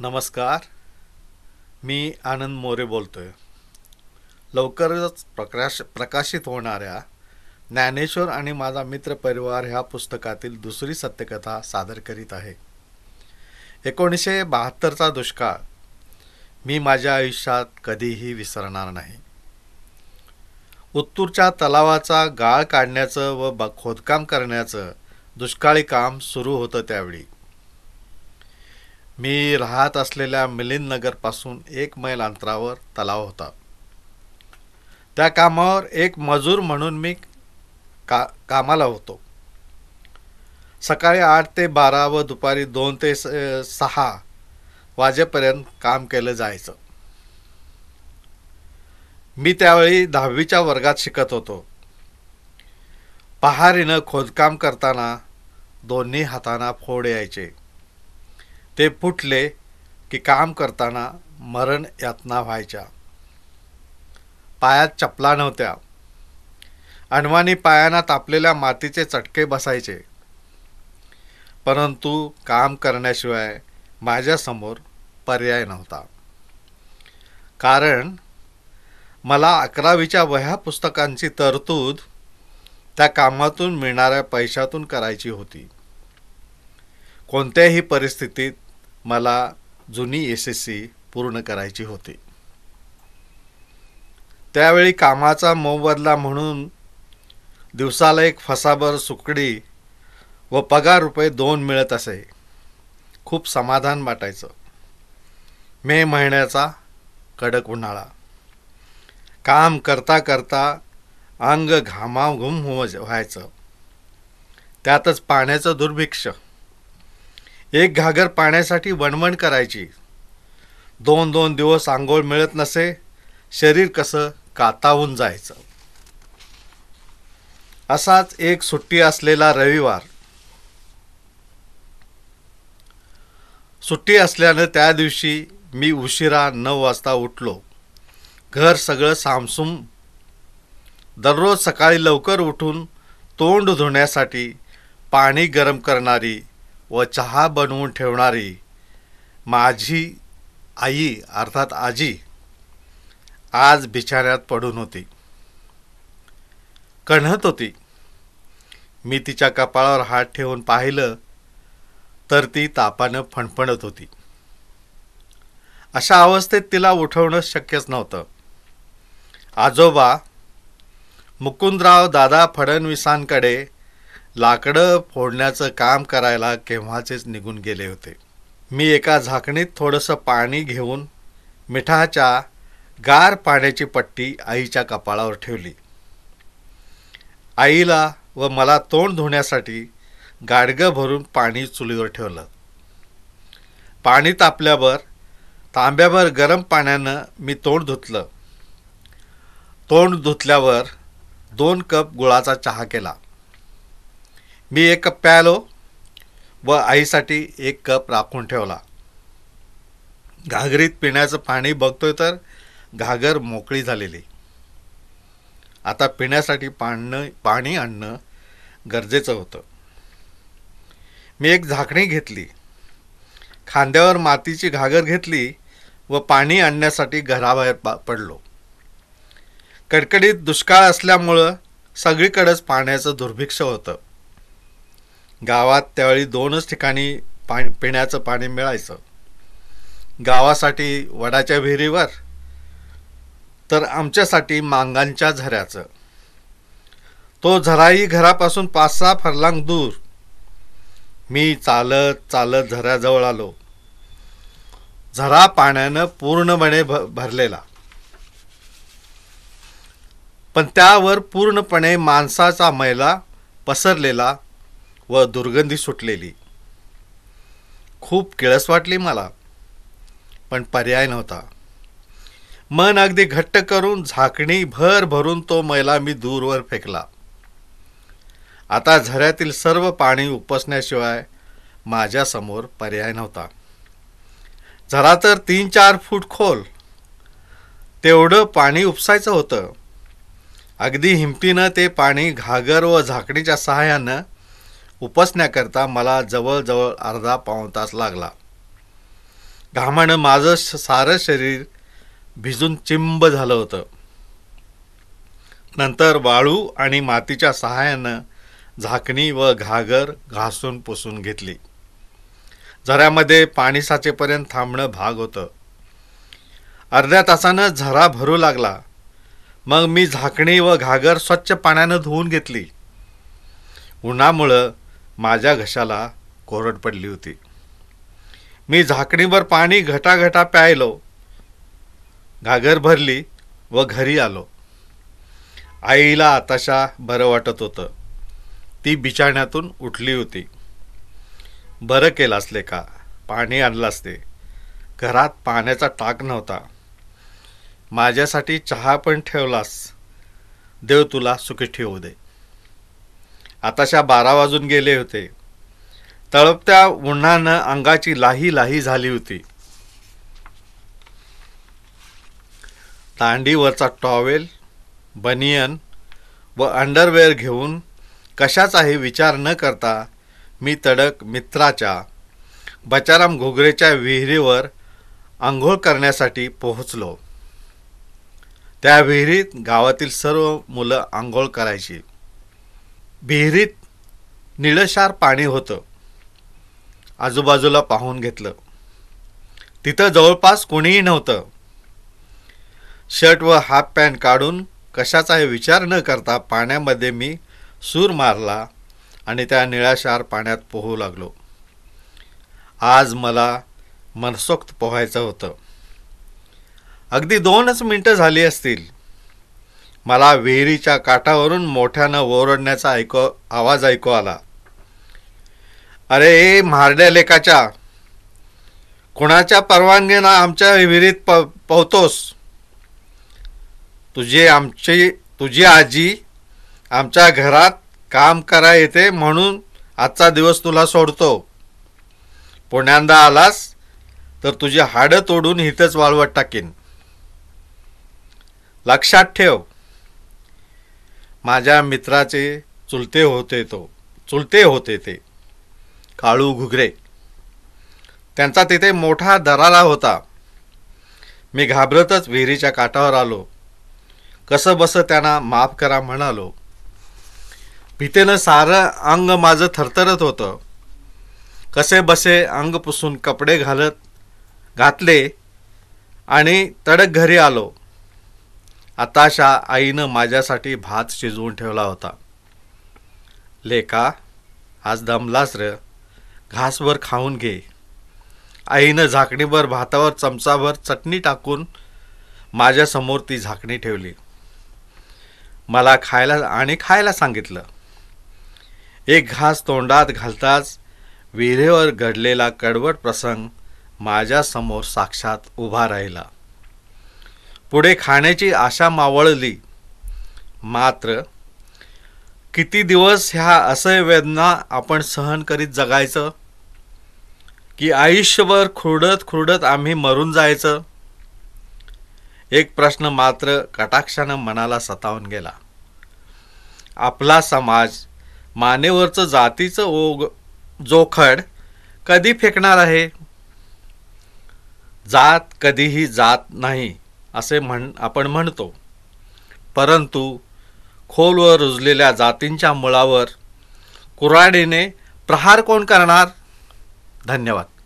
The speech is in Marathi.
नमस्कार मी आनंद मोरे बोलतो आहे लवकरच प्रकाश प्रकाशित होणाऱ्या ज्ञानेश्वर आणि माझा मित्र परिवार ह्या पुस्तकातील दुसरी सत्यकथा सादर करीत आहे एकोणीसशे बहात्तरचा दुष्काळ मी माझ्या आयुष्यात कधीही विसरणार नाही उत्तूरच्या तलावाचा गाळ काढण्याचं व ब खोदकाम करण्याचं दुष्काळी काम सुरू होतं त्यावेळी मी राहत असलेल्या मिलिंदनगरपासून एक मैल अंतरावर तलाव होता त्या कामावर एक मजूर म्हणून मी का कामाला होतो सकाळी आठ ते बारा व दुपारी दोन ते सहा वाजेपर्यंत काम केलं जायचं मी त्यावेळी दहावीच्या वर्गात शिकत होतो पहारीनं खोदकाम करताना दोन्ही हातांना फोड यायचे ते फुटले की काम करताना मरण यातना व्हायच्या पायात चपला नव्हत्या अन्वानी पायांना तापलेल्या मातीचे चटके बसायचे परंतु काम करण्याशिवाय माझ्यासमोर पर्याय नव्हता कारण मला अकरावीच्या वह्या पुस्तकांची तरतूद त्या कामातून मिळणाऱ्या पैशातून करायची होती कोणत्याही परिस्थितीत मला जुनी एस एस सी पूर्ण करायची होती त्यावेळी कामाचा मोबदला म्हणून दिवसाला एक फसाभर सुकडी व पगार रुपये दोन मिळत असे खूप समाधान वाटायचं मे महिन्याचा कडक उन्हाळा काम करता करता अंग घामाघुम व्हायचं त्यातच पाण्याचं दुर्भिक्ष एक घागर पाण्यासाठी वणवण करायची दोन दोन दिवस आंघोळ मिळत नसे शरीर कसं कातावून जायचं असाच एक सुट्टी असलेला रविवार सुट्टी असल्यानं त्या दिवशी मी उशिरा नऊ वाजता उठलो घर सगळं सामसूम दररोज सकाळी लवकर उठून तोंड धुण्यासाठी पाणी गरम करणारी व चहा बनवून ठेवणारी माझी आई अर्थात आजी आज बिछाऱ्यात पडून होती कणत होती मी तिच्या कपाळावर हात ठेवून पाहिलं तर ती तापानं फणफणत होती अशा अवस्थेत तिला उठवणं शक्यच नव्हतं आजोबा मुकुंदराव दादा फडणवीसांकडे लाकडं फोडण्याचं काम करायला केव्हाचेच निघून गेले होते मी एका झाकणीत थोडंसं पाणी घेऊन मिठाच्या गार पाण्याची पट्टी आईच्या कपाळावर ठेवली आईला व मला तोंड धुण्यासाठी गाडगं भरून पाणी चुलीवर ठेवलं पाणी तापल्यावर तांब्यावर गरम पाण्यानं मी तोंड धुतलं तोंड धुतल्यावर दोन कप गुळाचा चहा केला मी एक कप प्यालो व आईसाठी एक कप राखून ठेवला घागरीत पिण्याचं पाणी बघतोय तर घागर मोकळी झालेली आता पिण्यासाठी पाणणं पाणी आणणं गरजेचं होतं मी एक झाकणी घेतली खांद्यावर मातीची घागर घेतली व पाणी आणण्यासाठी घराबाहेर पडलो कडकडीत दुष्काळ असल्यामुळं सगळीकडेच पाण्याचं दुर्भिक्ष होतं गावात त्यावेळी दोनच ठिकाणी पा पिण्याचं पाणी मिळायचं गावासाठी वडाच्या विहिरीवर तर आमच्यासाठी मांगांच्या झऱ्याचं तो झराही घरापासून पाच सहा फरलांग दूर मी चालत चालत झऱ्याजवळ आलो झरा पाण्यानं पूर्णपणे भरलेला पण त्यावर पूर्णपणे माणसाचा मैला पसरलेला व दुर्गंधी सुटलेली खूप किळस वाटली मला पण पर्याय नव्हता मन अगदी घट्ट करून झाकणी भर भरून तो मैला मी दूरवर फेकला आता झऱ्यातील सर्व पाणी उपसण्याशिवाय माझ्यासमोर पर्याय नव्हता झरा तर तीन चार फूट खोल तेवढं पाणी उपसायचं होतं अगदी हिमतीनं ते पाणी घागर व झाकणीच्या सहाय्यानं उपसण्याकरता मला जवळजवळ अर्धा पाऊण तास लागला घामानं माझं सारं शरीर भिजून चिंब झालं होतं नंतर वाळू आणि मातीच्या सहाय्यानं झाकणी व घागर घासून पुसून घेतली झऱ्यामध्ये पाणी साचेपर्यंत थांबणं भाग होतं अर्ध्या तासानं झरा भरू लागला मग मी झाकणी व घागर स्वच्छ पाण्यानं धुवून घेतली उन्हामुळं माझ्या घशाला कोरड पडली होती मी झाकणीवर पाणी घटाघटा प्यायलो घागर भरली व घरी आलो आईला आताशा बरं वाटत होतं ती बिछाण्यातून उठली होती बरं केलं असले का पाणी आणलं असते घरात पाण्याचा टाक नव्हता माझ्यासाठी चहा पण ठेवलास देव तुला सुखी ठेवू दे आताशा बारा वाजून गेले होते तळपत्या उन्हानं अंगाची लाही लाही झाली होती तांडीवरचा टॉवेल बनियन व अंडरवेअर घेऊन कशाचाही विचार न करता मी तडक मित्राच्या बचाराम घोगरेच्या विहिरीवर आंघोळ करण्यासाठी पोहोचलो त्या विहिरीत गावातील सर्व मुलं आंघोळ करायची विहिरीत निळशार पाणी होतं आजूबाजूला पाहून घेतलं तिथं जवळपास कोणीही नव्हतं शर्ट व हाफ पॅन्ट काढून कशाचाही विचार न करता पाण्यामध्ये मी सूर मारला आणि त्या निळाशार पाण्यात पोहू लागलो आज मला मनसोक्त पोहायचं होतं अगदी दोनच मिनटं झाली असतील मला विहिरीच्या काठावरून मोठ्यानं ओरडण्याचा ऐकू आवाज ऐकू आला अरे मारड्या लेकाच्या कुणाच्या ना आमच्या विहिरीत प पोहतोस तुझी आमची तुझी आजी आमच्या घरात काम करा येते म्हणून आजचा दिवस तुला सोडतो पुण्यांदा आलास तर तुझी हाडं तोडून इथंच वाळवट टाकीन लक्षात ठेव माझ्या मित्राचे चुलते होते तो चुलते होते ते काळू घुगरे त्यांचा तिथे मोठा दराला होता मी घाबरतच विहिरीच्या काठावर आलो कसं बसं त्यांना माफ करा म्हणालो भीतेनं सारं अंग माझं थरथरत होतं कसे बसे अंग पुसून कपडे घालत घातले आणि तडक घरी आलो आताशा आईनं माझ्यासाठी भात शिजवून ठेवला होता लेका आज दमलास र घासभर खाऊन घे आईनं झाकणीभर भातावर चमचाभर चटणी टाकून माझ्यासमोर ती झाकणी ठेवली मला खायला आणि खायला सांगितलं एक घास तोंडात घालताच विहिरेवर घडलेला कडवट प्रसंग माझ्यासमोर साक्षात उभा राहिला पुढे खाण्याची आशा मावळली मात्र किती दिवस ह्या असह्य वेदना आपण सहन करीत जगायचं की आयुष्यभर खुरडत खुरडत आम्ही मरून जायचं एक प्रश्न मात्र कटाक्षानं मनाला सतावून गेला आपला समाज मानेवरचं जातीचं ओघ जोखड कधी फेकणार आहे जात कधीही जात नाही असे म्हण आपण म्हणतो परंतु खोलवर रुजलेल्या जातींच्या मुळावर कुऱ्हाडीने प्रहार कोण करणार धन्यवाद